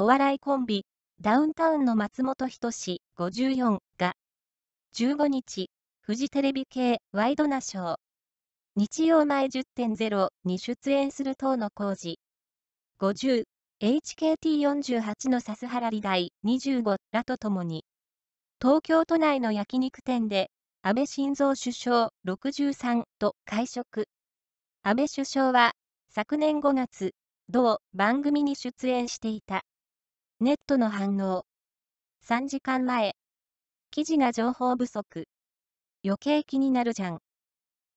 お笑いコンビ、ダウンタウンの松本人志54が、15日、フジテレビ系ワイドナショー、日曜前10.0に出演する等の工事、50、HKT48 の笹原理大25らとともに、東京都内の焼肉店で、安倍晋三首相63と会食。安倍首相は、昨年5月、同番組に出演していた。ネットの反応。3時間前。記事が情報不足。余計気になるじゃん。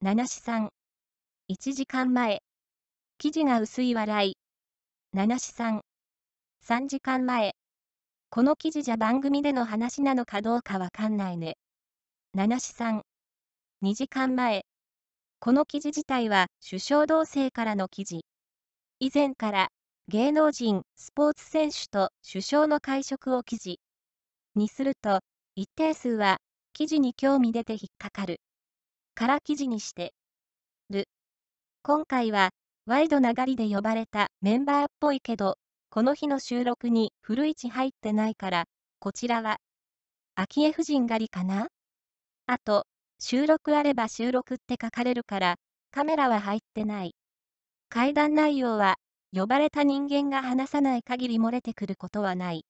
七さん。1時間前。記事が薄い笑い。七さん。3時間前。この記事じゃ番組での話なのかどうかわかんないね。七さん。2時間前。この記事自体は首相同性からの記事。以前から芸能人、スポーツ選手と首相の会食を記事にすると、一定数は記事に興味出て引っかかるから記事にしてる。今回はワイドながりで呼ばれたメンバーっぽいけど、この日の収録に古市入ってないから、こちらは昭恵夫人狩りかなあと、収録あれば収録って書かれるから、カメラは入ってない。会談内容は呼ばれた人間が話さない限り漏れてくることはない。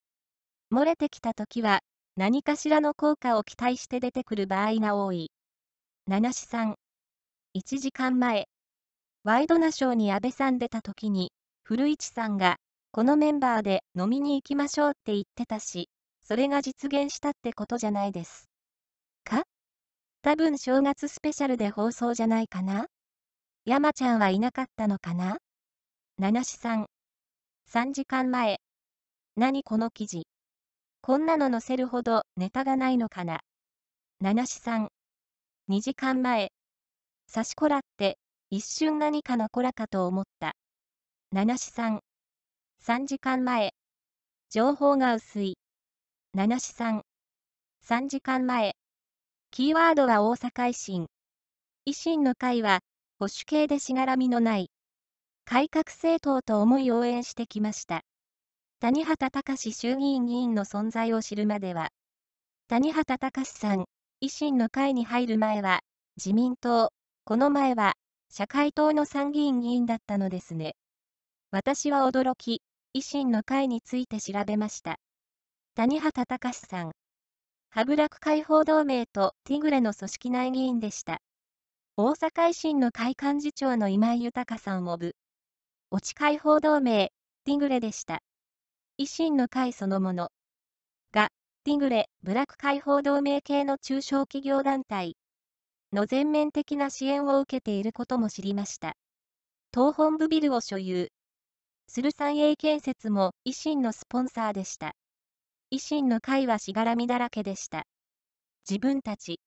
漏れてきたときは、何かしらの効果を期待して出てくる場合が多い。七さん。1時間前。ワイドナショーに安倍さん出たときに、古市さんが、このメンバーで飲みに行きましょうって言ってたし、それが実現したってことじゃないです。か多分正月スペシャルで放送じゃないかな山ちゃんはいなかったのかな七さ三。3時間前。何この記事。こんなの載せるほどネタがないのかな。七さん。2時間前。刺しこらって、一瞬何かの子らかと思った。七さ三。3時間前。情報が薄い。七さ三。3時間前。キーワードは大阪維新。維新の会は、保守系でしがらみのない。改革政党と思い応援してきました。谷畑隆衆議院議員の存在を知るまでは、谷畑隆さん、維新の会に入る前は、自民党、この前は、社会党の参議院議員だったのですね。私は驚き、維新の会について調べました。谷畑隆さん。ハブラク解放同盟とティグレの組織内議員でした。大阪維新の会幹事長の今井豊さんを部。落ち解放同盟、ティングレでした。維新の会そのものが、ティングレ、ブラック解放同盟系の中小企業団体の全面的な支援を受けていることも知りました。党本部ビルを所有する三栄建設も維新のスポンサーでした。維新の会はしがらみだらけでした。自分たち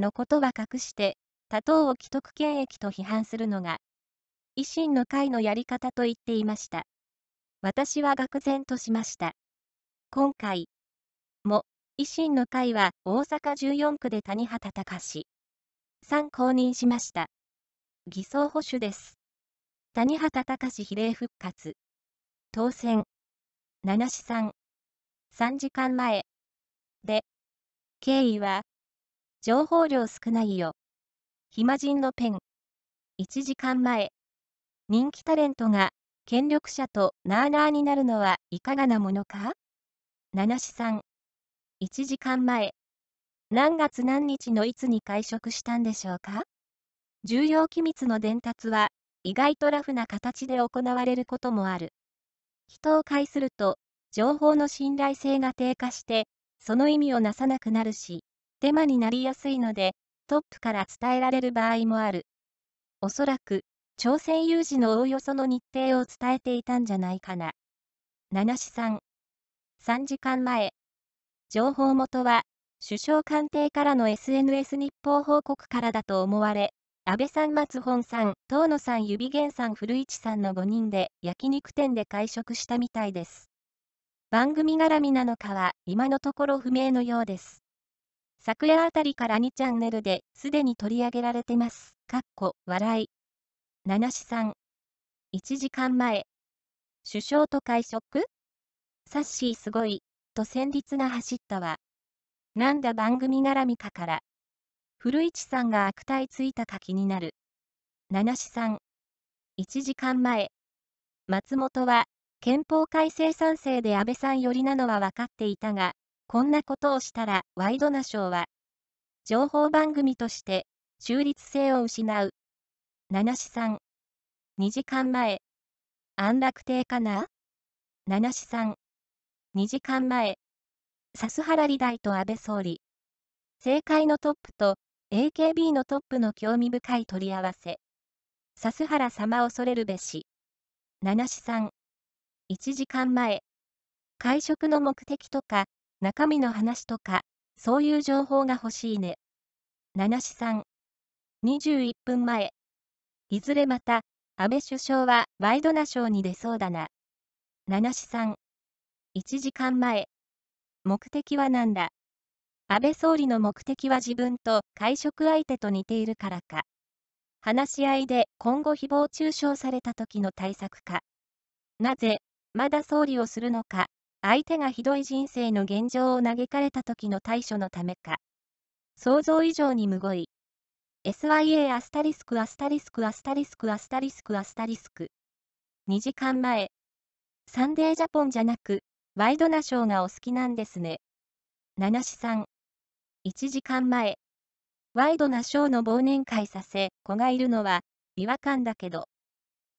のことは隠して、多党を既得権益と批判するのが維新の会のやり方と言っていました。私は愕然としました。今回も維新の会は大阪14区で谷畑隆さ3公認しました。偽装保守です。谷畑隆比例復活。当選。七志さん。3時間前。で、経緯は、情報量少ないよ。暇人のペン。1時間前。人気タレントが権力者となーなーになるのはいかがなものか七七さん。1時間前。何月何日のいつに会食したんでしょうか重要機密の伝達は意外とラフな形で行われることもある。人を介すると情報の信頼性が低下してその意味をなさなくなるし、デマになりやすいので、トップから伝えられる場合もある。おそらく、朝鮮有事のおおよその日程を伝えていたんじゃないかな。七さん。3時間前。情報元は、首相官邸からの SNS 日報報告からだと思われ、安倍さん、松本さん、遠野さん、指源さん、古市さんの5人で焼肉店で会食したみたいです。番組絡みなのかは今のところ不明のようです。昨夜あたりから2チャンネルですでに取り上げられてます。かっこ笑い。七さ三。1時間前。首相と会食サッシーすごい、と戦慄が走ったわ。なんだ番組絡みかから。古市さんが悪態ついたか気になる。七さ三。1時間前。松本は、憲法改正賛成で安倍さん寄りなのは分かっていたが、こんなことをしたら、ワイドナショーは、情報番組として、中立性を失う。七子さん。2時間前。安楽亭かな七子さん。2時間前。笹原理大と安倍総理。政界のトップと AKB のトップの興味深い取り合わせ。笹原様恐れるべし。七子さん。1時間前。会食の目的とか、中身の話とか、そういう情報が欲しいね。七子さん。21分前。いずれまた、安倍首相はワイドナショーに出そうだな。七四三。1時間前。目的は何だ安倍総理の目的は自分と会食相手と似ているからか。話し合いで今後誹謗中傷された時の対策か。なぜ、まだ総理をするのか、相手がひどい人生の現状を嘆かれた時の対処のためか。想像以上にむごい。SYA アスタリスクアスタリスクアスタリスクアスタリスクアスタリスク。2時間前。サンデージャポンじゃなく、ワイドナショーがお好きなんですね。七子さん。1時間前。ワイドナショーの忘年会させ、子がいるのは、違和感だけど。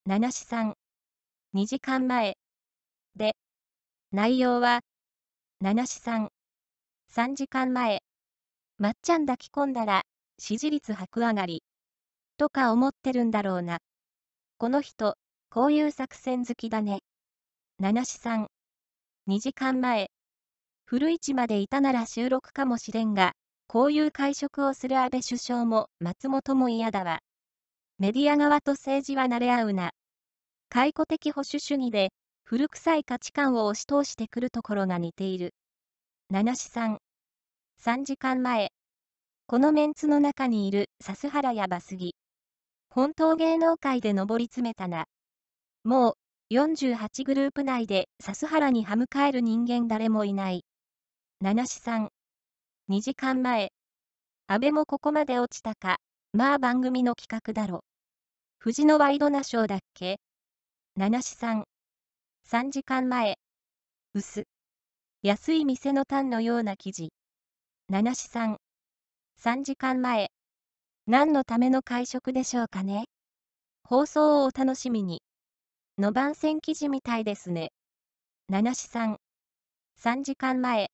七子さん。2時間前。で。内容は、七子さん。3時間前。まっちゃん抱き込んだら、支持率白上がり。とか思ってるんだろうな。この人、こういう作戦好きだね。七七さん。2時間前。古市までいたなら収録かもしれんが、こういう会食をする安倍首相も松本も嫌だわ。メディア側と政治は慣れ合うな。解雇的保守主義で、古臭い価値観を押し通してくるところが似ている。七七さん。3時間前。このメンツの中にいる笹原やバスギ。本当芸能界で上り詰めたな。もう、48グループ内で笹原に歯向かえる人間誰もいない。七志さん。2時間前。安倍もここまで落ちたか。まあ番組の企画だろ。藤のワイドナショーだっけ七志さん。3時間前。薄。安い店のンのような記事。七志さん。3時間前。何のための会食でしょうかね。放送をお楽しみに。の番宣記事みたいですね。七子さん。3時間前。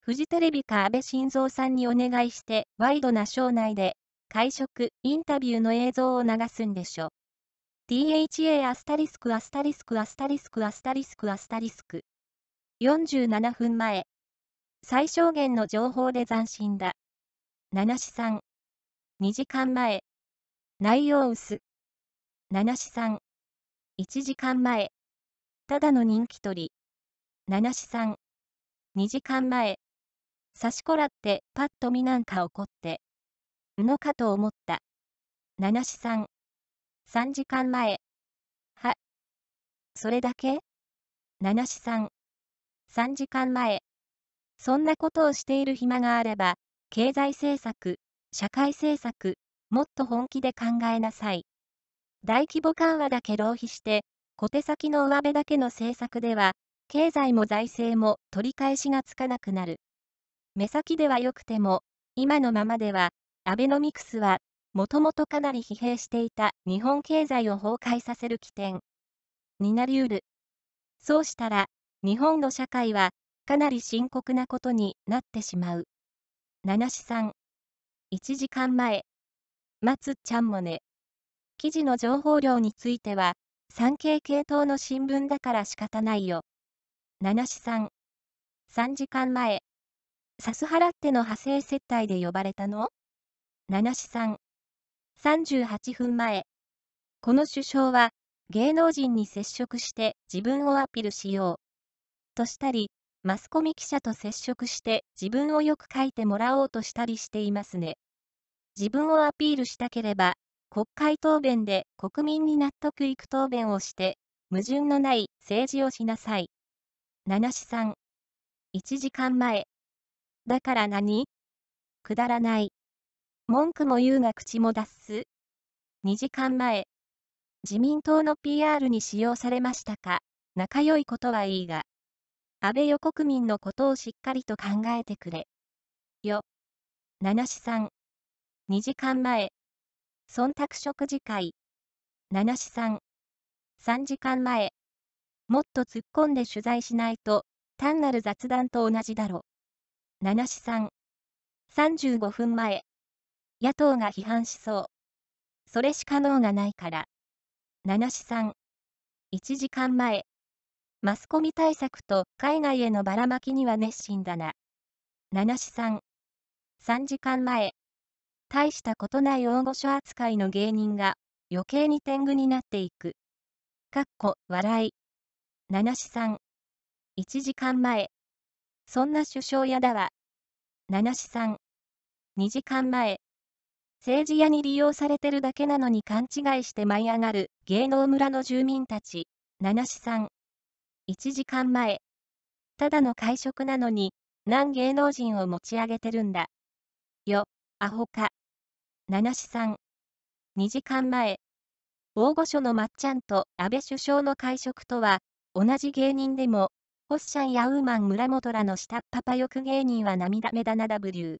フジテレビか安倍晋三さんにお願いして、ワイドな省内で、会食、インタビューの映像を流すんでしょ。DHA アスタリスクアスタリスクアスタリスクアスタリスクアスタリスク。47分前。最小限の情報で斬新だ。七さ三。二時間前。内容薄。七さ三。一時間前。ただの人気取り。七さ三。二時間前。さしこらって、パッと見なんか怒って。うのかと思った。七ん。三。時間前。は。それだけ七ん。三。時間前。そんなことをしている暇があれば、経済政策、社会政策、もっと本気で考えなさい。大規模緩和だけ浪費して、小手先の上辺だけの政策では、経済も財政も取り返しがつかなくなる。目先では良くても、今のままでは、アベノミクスは、もともとかなり疲弊していた日本経済を崩壊させる起点になりうる。そうしたら、日本の社会は、かなり深刻なことになってしまう。七子さん。1時間前。松ちゃんもね。記事の情報量については、産経系統の新聞だから仕方ないよ。七子さん。3時間前。サスハラっての派生接待で呼ばれたの七子さん。38分前。この首相は、芸能人に接触して自分をアピールしよう。としたり、マスコミ記者と接触して自分をよく書いてもらおうとしたりしていますね。自分をアピールしたければ、国会答弁で国民に納得いく答弁をして、矛盾のない政治をしなさい。七さ三。1時間前。だから何くだらない。文句も言うが口も脱す。2時間前。自民党の PR に使用されましたか仲良いことはいいが。安倍与国民のことをしっかりと考えてくれ。よ。七さん。2時間前。忖度食事会。七さん。3時間前。もっと突っ込んで取材しないと、単なる雑談と同じだろ。七さん。35分前。野党が批判しそう。それしか能がないから。七さん。1時間前。マスコミ対策と海外へのばらまきには熱心だな。七四三。3時間前。大したことない大御所扱いの芸人が、余計に天狗になっていく。かっこ、笑い。七四三。1時間前。そんな首相屋だわ。七四三。2時間前。政治屋に利用されてるだけなのに勘違いして舞い上がる芸能村の住民たち。七四三。1時間前。ただの会食なのに、何芸能人を持ち上げてるんだ。よ、アホか。七七さん。2時間前。大御所のまっちゃんと安倍首相の会食とは、同じ芸人でも、ホッシャンやウーマン村本らの下っパパ欲芸人は涙目だな W。